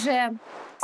же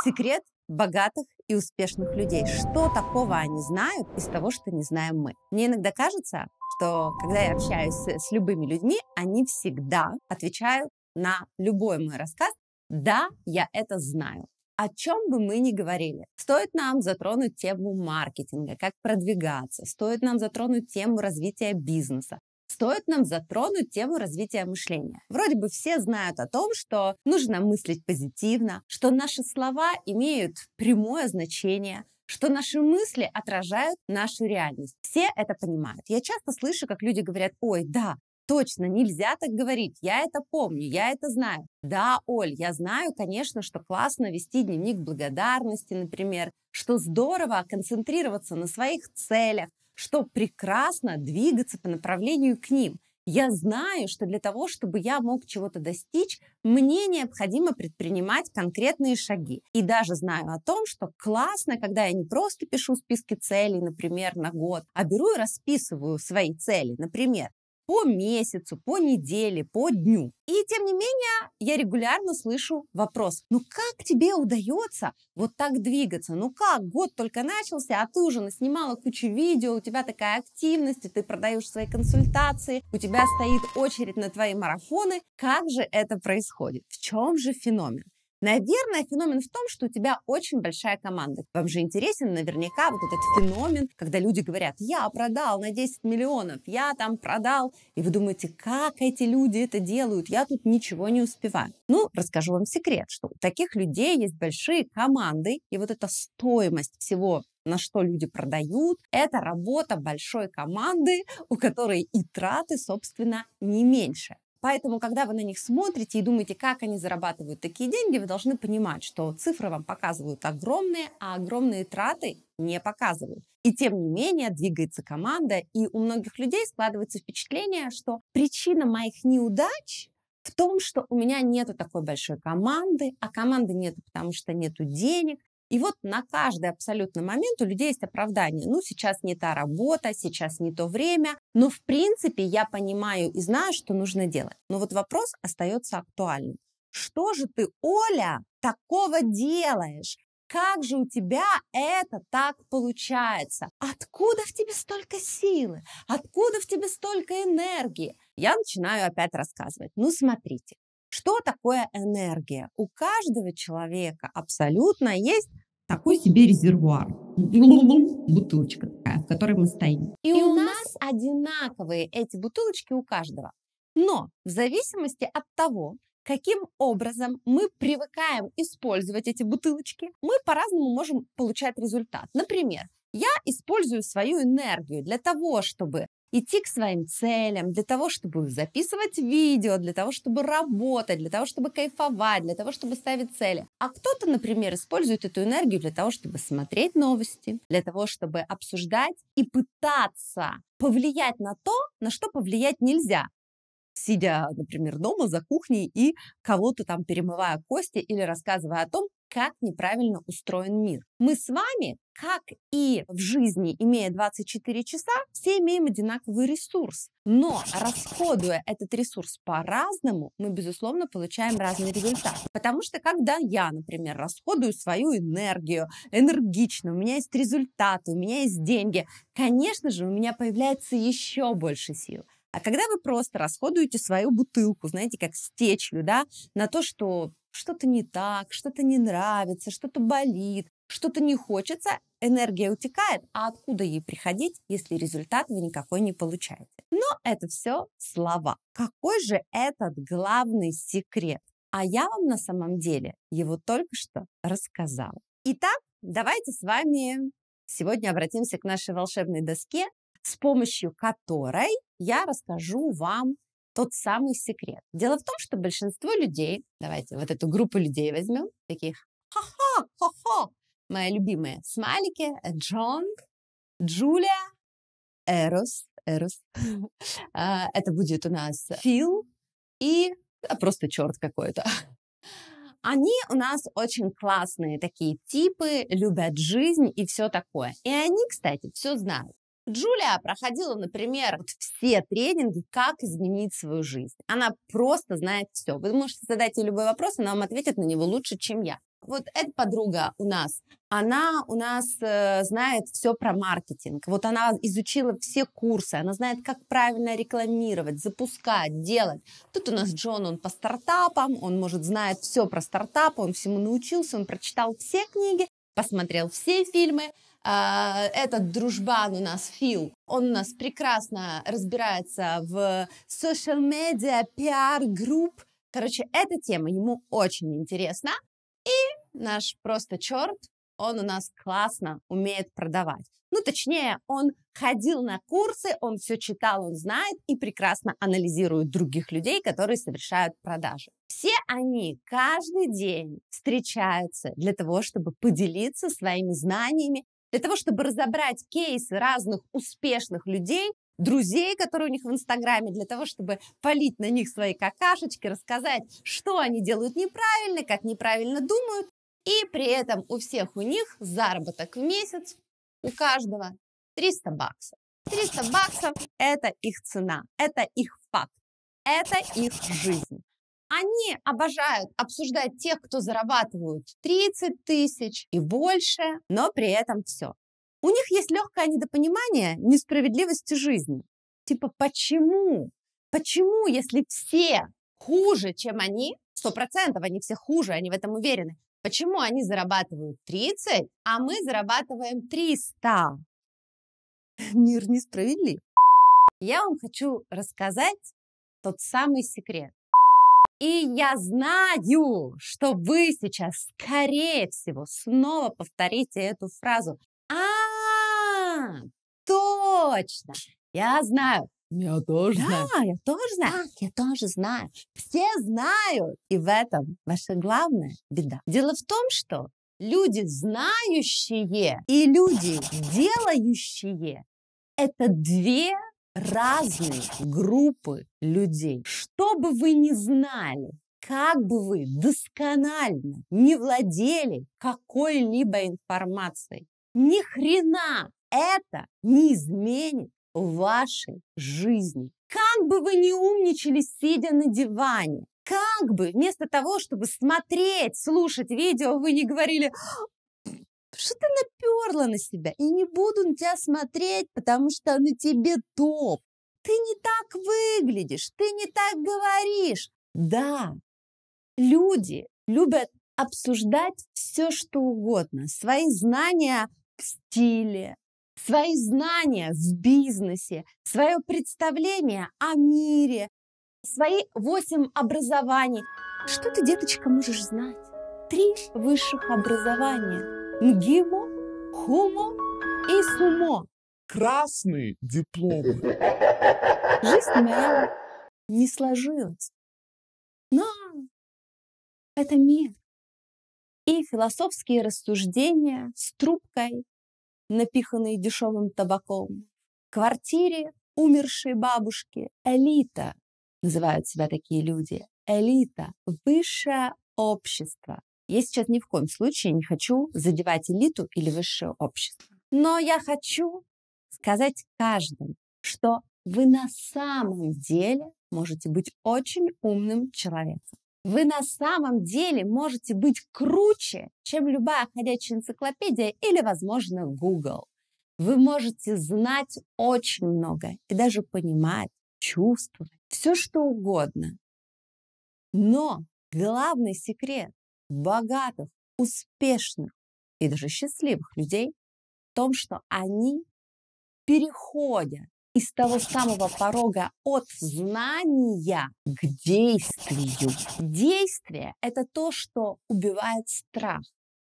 секрет богатых и успешных людей. Что такого они знают из того, что не знаем мы? Мне иногда кажется, что когда я общаюсь с любыми людьми, они всегда отвечают на любой мой рассказ «Да, я это знаю». О чем бы мы ни говорили, стоит нам затронуть тему маркетинга, как продвигаться, стоит нам затронуть тему развития бизнеса, стоит нам затронуть тему развития мышления. Вроде бы все знают о том, что нужно мыслить позитивно, что наши слова имеют прямое значение, что наши мысли отражают нашу реальность. Все это понимают. Я часто слышу, как люди говорят, ой, да, точно, нельзя так говорить, я это помню, я это знаю. Да, Оль, я знаю, конечно, что классно вести дневник благодарности, например, что здорово концентрироваться на своих целях, что прекрасно двигаться по направлению к ним. Я знаю, что для того, чтобы я мог чего-то достичь, мне необходимо предпринимать конкретные шаги. И даже знаю о том, что классно, когда я не просто пишу списки целей, например, на год, а беру и расписываю свои цели. Например, по месяцу, по неделе, по дню. И тем не менее, я регулярно слышу вопрос, ну как тебе удается вот так двигаться? Ну как, год только начался, а ты уже наснимала кучу видео, у тебя такая активность, и ты продаешь свои консультации, у тебя стоит очередь на твои марафоны. Как же это происходит? В чем же феномен? Наверное, феномен в том, что у тебя очень большая команда. Вам же интересен наверняка вот этот феномен, когда люди говорят, я продал на 10 миллионов, я там продал. И вы думаете, как эти люди это делают? Я тут ничего не успеваю. Ну, расскажу вам секрет, что у таких людей есть большие команды, и вот эта стоимость всего на что люди продают. Это работа большой команды, у которой и траты, собственно, не меньше. Поэтому, когда вы на них смотрите и думаете, как они зарабатывают такие деньги, вы должны понимать, что цифры вам показывают огромные, а огромные траты не показывают. И тем не менее двигается команда, и у многих людей складывается впечатление, что причина моих неудач в том, что у меня нету такой большой команды, а команды нету, потому что нету денег, и вот на каждый абсолютно момент у людей есть оправдание. Ну, сейчас не та работа, сейчас не то время. Но, в принципе, я понимаю и знаю, что нужно делать. Но вот вопрос остается актуальным. Что же ты, Оля, такого делаешь? Как же у тебя это так получается? Откуда в тебе столько силы? Откуда в тебе столько энергии? Я начинаю опять рассказывать. Ну, смотрите, что такое энергия? У каждого человека абсолютно есть такой себе резервуар. Бутылочка такая, в которой мы стоим. И, И у нас одинаковые эти бутылочки у каждого. Но в зависимости от того, каким образом мы привыкаем использовать эти бутылочки, мы по-разному можем получать результат. Например, я использую свою энергию для того, чтобы идти к своим целям, для того, чтобы записывать видео, для того, чтобы работать, для того, чтобы кайфовать, для того, чтобы ставить цели. А кто-то, например, использует эту энергию для того, чтобы смотреть новости, для того, чтобы обсуждать и пытаться повлиять на то, на что повлиять нельзя сидя, например, дома за кухней и кого-то там перемывая кости или рассказывая о том, как неправильно устроен мир. Мы с вами, как и в жизни, имея 24 часа, все имеем одинаковый ресурс. Но расходуя этот ресурс по-разному, мы, безусловно, получаем разный результат. Потому что когда я, например, расходую свою энергию энергично, у меня есть результаты, у меня есть деньги, конечно же, у меня появляется еще больше сил. А когда вы просто расходуете свою бутылку, знаете, как с течью, да, на то, что что-то не так, что-то не нравится, что-то болит, что-то не хочется, энергия утекает, а откуда ей приходить, если результат вы никакой не получаете? Но это все слова. Какой же этот главный секрет? А я вам на самом деле его только что рассказала. Итак, давайте с вами сегодня обратимся к нашей волшебной доске, с помощью которой я расскажу вам тот самый секрет. Дело в том, что большинство людей, давайте вот эту группу людей возьмем, таких ха-ха, ха-ха, мои любимые смайлики, э, Джон, Джулия, Эрос, Эрос, а, это будет у нас Фил и просто черт какой-то. Они у нас очень классные такие типы, любят жизнь и все такое. И они, кстати, все знают. Джулия проходила, например, вот все тренинги «Как изменить свою жизнь». Она просто знает все. Вы можете задать ей любой вопрос, она вам ответит на него лучше, чем я. Вот эта подруга у нас, она у нас э, знает все про маркетинг. Вот она изучила все курсы, она знает, как правильно рекламировать, запускать, делать. Тут у нас Джон, он по стартапам, он, может, знает все про стартапы, он всему научился, он прочитал все книги, посмотрел все фильмы, а, этот дружбан у нас Фил, он у нас прекрасно разбирается в social медиа пиар, групп. Короче, эта тема ему очень интересна. И наш просто черт, он у нас классно умеет продавать. Ну, точнее, он ходил на курсы, он все читал, он знает и прекрасно анализирует других людей, которые совершают продажи. Все они каждый день встречаются для того, чтобы поделиться своими знаниями для того, чтобы разобрать кейсы разных успешных людей, друзей, которые у них в Инстаграме, для того, чтобы полить на них свои какашечки, рассказать, что они делают неправильно, как неправильно думают, и при этом у всех у них заработок в месяц, у каждого 300 баксов. 300 баксов – это их цена, это их факт, это их жизнь. Они обожают обсуждать тех, кто зарабатывают 30 тысяч и больше, но при этом все. У них есть легкое недопонимание несправедливости жизни. Типа, почему? Почему, если все хуже, чем они, сто процентов они все хуже, они в этом уверены, почему они зарабатывают 30, а мы зарабатываем 300? Мир несправедлив. Я вам хочу рассказать тот самый секрет. И я знаю, что вы сейчас, скорее всего, снова повторите эту фразу. А, точно, я знаю. Я тоже да, знаю. Да, я тоже знаю. Да, я тоже знаю. Все знают. И в этом ваша главная беда. Дело в том, что люди знающие и люди делающие – это две разные группы людей. Что бы вы ни знали, как бы вы досконально не владели какой-либо информацией, ни хрена это не изменит вашей жизни. Как бы вы ни умничали, сидя на диване, как бы вместо того, чтобы смотреть, слушать видео, вы не говорили, что ты наперла на себя? И не буду на тебя смотреть, потому что на тебе топ. Ты не так выглядишь, ты не так говоришь. Да, люди любят обсуждать все, что угодно. Свои знания в стиле, свои знания в бизнесе, свое представление о мире, свои восемь образований. Что ты, деточка, можешь знать? Три высших образования – МГИМО, ХУМО и СУМО. Красный диплом. Жизнь моя не сложилась. Но это мир. И философские рассуждения с трубкой, напиханные дешевым табаком. В квартире умершей бабушки. Элита. Называют себя такие люди. Элита. Высшее общество. Я сейчас ни в коем случае не хочу задевать элиту или высшее общество. Но я хочу сказать каждому, что вы на самом деле можете быть очень умным человеком. Вы на самом деле можете быть круче, чем любая ходячая энциклопедия или, возможно, Google. Вы можете знать очень много и даже понимать, чувствовать, все что угодно. Но главный секрет богатых, успешных и даже счастливых людей в том, что они, переходя из того самого порога от знания к действию. Действие – это то, что убивает страх.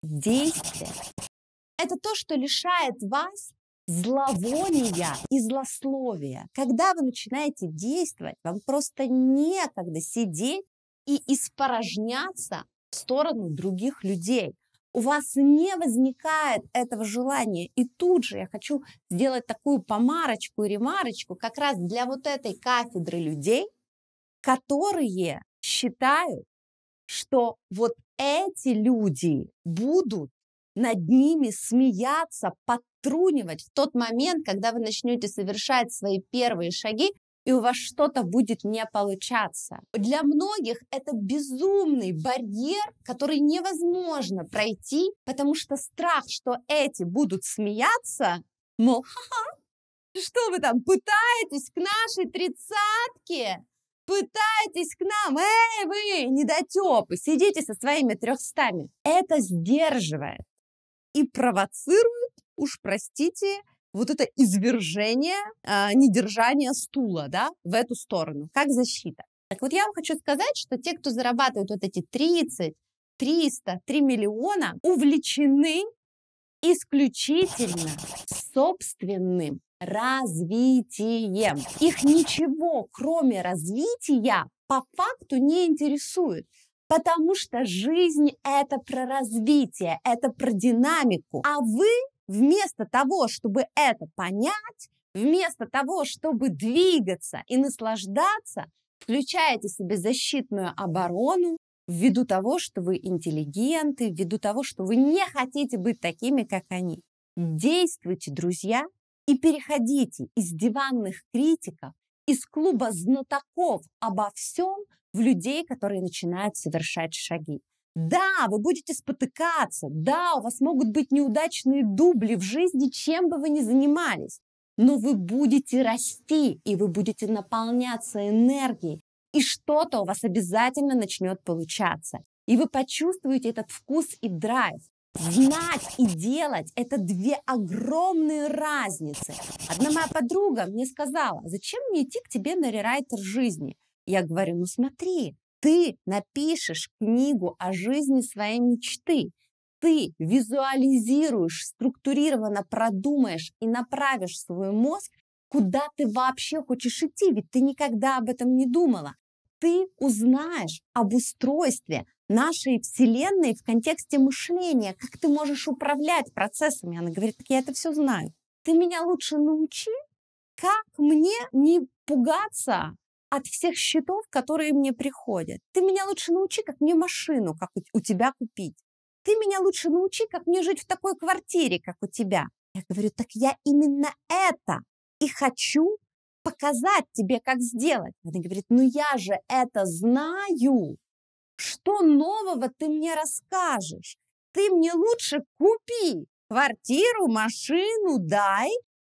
Действие – это то, что лишает вас зловония и злословия. Когда вы начинаете действовать, вам просто некогда сидеть и испорожняться в сторону других людей. У вас не возникает этого желания. И тут же я хочу сделать такую помарочку и ремарочку как раз для вот этой кафедры людей, которые считают, что вот эти люди будут над ними смеяться, подтрунивать в тот момент, когда вы начнете совершать свои первые шаги, и у вас что-то будет не получаться. Для многих это безумный барьер, который невозможно пройти, потому что страх, что эти будут смеяться, мол, ха-ха, что вы там пытаетесь к нашей тридцатке? пытаетесь к нам, эй вы, недотепы, сидите со своими трехстами. Это сдерживает и провоцирует, уж простите, вот это извержение, а, недержание стула, да, в эту сторону, как защита. Так вот я вам хочу сказать, что те, кто зарабатывают вот эти 30, 300, 3 миллиона, увлечены исключительно собственным развитием. Их ничего, кроме развития, по факту не интересует. Потому что жизнь – это про развитие, это про динамику. А вы вместо того, чтобы это понять, вместо того, чтобы двигаться и наслаждаться, включаете себе защитную оборону ввиду того, что вы интеллигенты, ввиду того, что вы не хотите быть такими, как они. Действуйте, друзья, и переходите из диванных критиков, из клуба знатоков обо всем в людей, которые начинают совершать шаги. Да, вы будете спотыкаться, да, у вас могут быть неудачные дубли в жизни, чем бы вы ни занимались, но вы будете расти, и вы будете наполняться энергией, и что-то у вас обязательно начнет получаться. И вы почувствуете этот вкус и драйв. Знать и делать – это две огромные разницы. Одна моя подруга мне сказала, зачем мне идти к тебе на рерайтер жизни? Я говорю, ну смотри, ты напишешь книгу о жизни своей мечты. Ты визуализируешь, структурированно продумаешь и направишь свой мозг, куда ты вообще хочешь идти, ведь ты никогда об этом не думала. Ты узнаешь об устройстве нашей Вселенной в контексте мышления, как ты можешь управлять процессами. Она говорит, так я это все знаю. Ты меня лучше научи, как мне не пугаться от всех счетов, которые мне приходят. Ты меня лучше научи, как мне машину, как у тебя купить. Ты меня лучше научи, как мне жить в такой квартире, как у тебя. Я говорю, так я именно это и хочу показать тебе, как сделать. Она говорит, ну я же это знаю. Что нового ты мне расскажешь? Ты мне лучше купи квартиру, машину, дай,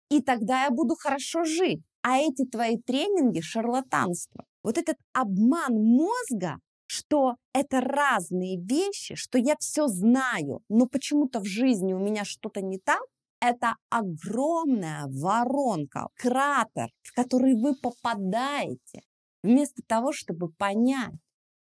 и тогда я буду хорошо жить а эти твои тренинги – шарлатанство. Вот этот обман мозга, что это разные вещи, что я все знаю, но почему-то в жизни у меня что-то не так, это огромная воронка, кратер, в который вы попадаете, вместо того, чтобы понять,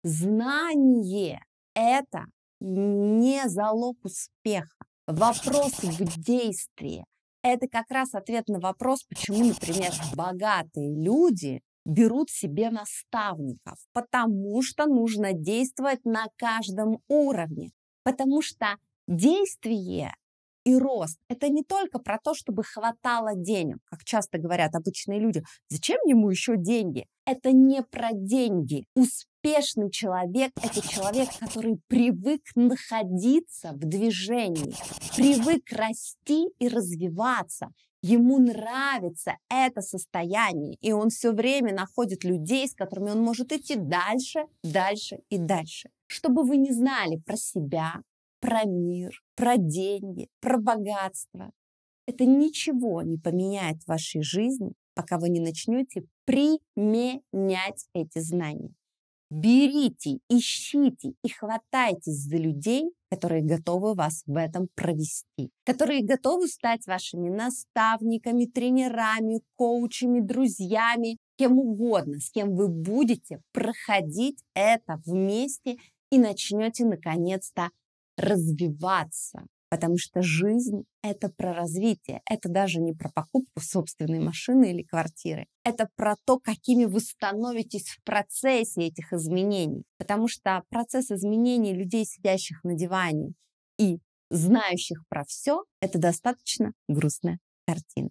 знание – это не залог успеха. Вопрос в действии. Это как раз ответ на вопрос, почему, например, богатые люди берут себе наставников, потому что нужно действовать на каждом уровне, потому что действие и рост. Это не только про то, чтобы хватало денег, как часто говорят обычные люди. Зачем ему еще деньги? Это не про деньги. Успешный человек – это человек, который привык находиться в движении, привык расти и развиваться. Ему нравится это состояние, и он все время находит людей, с которыми он может идти дальше, дальше и дальше. Чтобы вы не знали про себя, про мир, про деньги, про богатство. Это ничего не поменяет в вашей жизни, пока вы не начнете применять эти знания. Берите, ищите и хватайтесь за людей, которые готовы вас в этом провести, которые готовы стать вашими наставниками, тренерами, коучами, друзьями, кем угодно, с кем вы будете проходить это вместе и начнете наконец-то развиваться, потому что жизнь — это про развитие, это даже не про покупку собственной машины или квартиры, это про то, какими вы становитесь в процессе этих изменений, потому что процесс изменений людей, сидящих на диване и знающих про все, это достаточно грустная картина.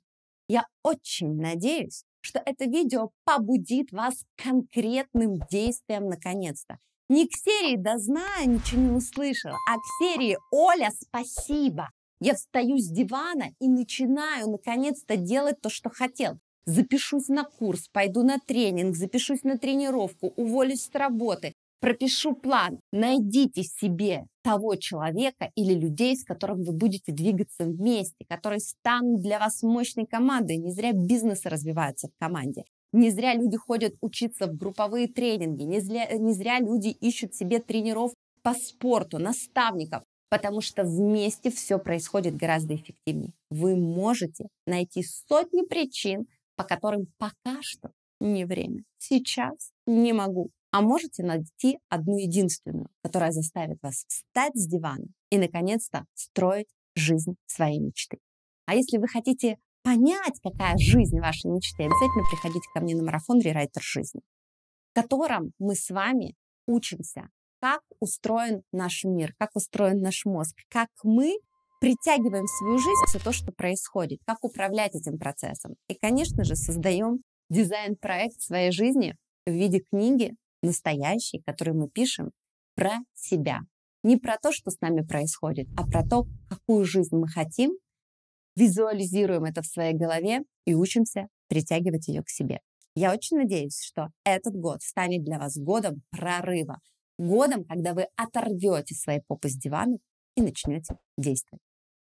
Я очень надеюсь, что это видео побудит вас конкретным действием наконец-то. Не к серии «Да знаю, ничего не услышала», а к серии «Оля, спасибо». Я встаю с дивана и начинаю наконец-то делать то, что хотел. Запишусь на курс, пойду на тренинг, запишусь на тренировку, уволюсь с работы, пропишу план. Найдите себе того человека или людей, с которым вы будете двигаться вместе, которые станут для вас мощной командой. Не зря бизнес развивается в команде. Не зря люди ходят учиться в групповые тренинги, не зря, э, не зря люди ищут себе тренеров по спорту, наставников, потому что вместе все происходит гораздо эффективнее. Вы можете найти сотни причин, по которым пока что не время. Сейчас не могу. А можете найти одну единственную, которая заставит вас встать с дивана и, наконец-то, строить жизнь своей мечты. А если вы хотите понять, какая жизнь вашей мечты, обязательно приходите ко мне на марафон «Рерайтер жизни», в котором мы с вами учимся, как устроен наш мир, как устроен наш мозг, как мы притягиваем в свою жизнь все то, что происходит, как управлять этим процессом. И, конечно же, создаем дизайн-проект своей жизни в виде книги настоящей, которую мы пишем про себя. Не про то, что с нами происходит, а про то, какую жизнь мы хотим, визуализируем это в своей голове и учимся притягивать ее к себе. Я очень надеюсь, что этот год станет для вас годом прорыва, годом, когда вы оторвете свои попы с дивана и начнете действовать.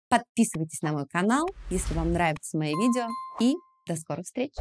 Подписывайтесь на мой канал, если вам нравятся мои видео, и до скорых встреч!